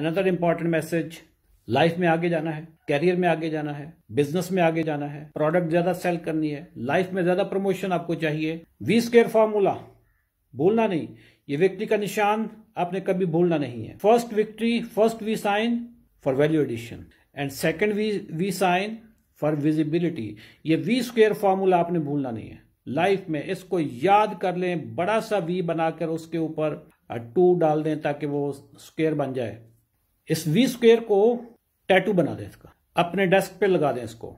Another important message life में आगे जाना है कैरियर में आगे जाना है बिजनेस में आगे जाना है प्रोडक्ट ज्यादा सेल करनी है लाइफ में ज्यादा प्रमोशन आपको चाहिए वी स्केयर फॉर्मूला भूलना नहीं ये विक्ट्री का निशान आपने कभी भूलना नहीं है first victory first V sign for value addition and second V V sign for visibility ये वी स्क्र फॉर्मूला आपने भूलना नहीं है लाइफ में इसको याद कर लें बड़ा सा वी बनाकर उसके ऊपर टू डाल दें ताकि वो स्क्वेयर बन जाए इस वी स्क्वेयर को टैटू बना दें इसका अपने डेस्क पे लगा दें इसको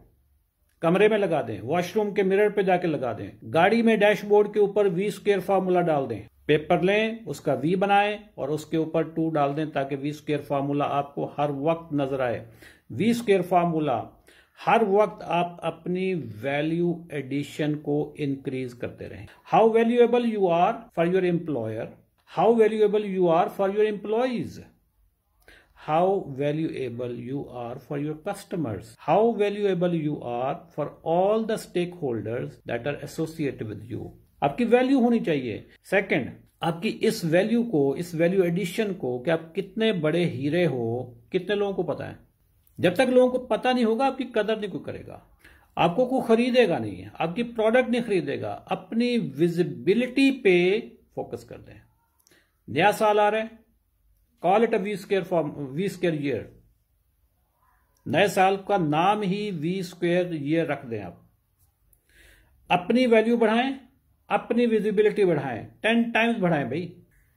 कमरे में लगा दें वॉशरूम के मिरर पे जाके लगा दें गाड़ी में डैशबोर्ड के ऊपर वी स्क्वेयर फार्मूला डाल दें पेपर लें उसका वी बनाएं और उसके ऊपर टू डाल दें ताकि वी स्क्वेयर फार्मूला आपको हर वक्त नजर आए वी स्क्वेयर फार्मूला हर वक्त आप अपनी वैल्यू एडिशन को इंक्रीज करते रहें how valuable you are for your employer how valuable you are for your employees how valuable you are for your customers, how valuable you are for all the stakeholders that are associated with you. आपकी value होनी चाहिए second आपकी इस value को इस value addition को कि आप कितने बड़े हीरे हो कितने लोगों को पता है जब तक लोगों को पता नहीं होगा आपकी कदर नहीं कोई करेगा आपको कोई खरीदेगा नहीं आपकी प्रोडक्ट नहीं खरीदेगा अपनी विजिबिलिटी पे फोकस कर दें नया साल आ रहा है call it a V square form V square year नए साल का नाम ही वी स्क्र ईयर रख दें आप अपनी वैल्यू बढ़ाएं अपनी विजिबिलिटी बढ़ाएं टेन टाइम्स बढ़ाएं भाई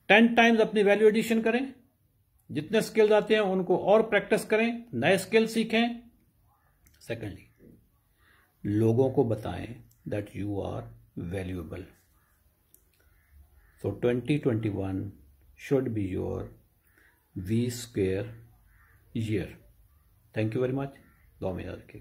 टेन टाइम्स अपनी वैल्यू एडिशन करें जितने स्किल्स आते हैं उनको और प्रैक्टिस करें नए स्किल सीखें सेकेंडली लोगों को बताएं that you are valuable so 2021 should be your v square year thank you very much दो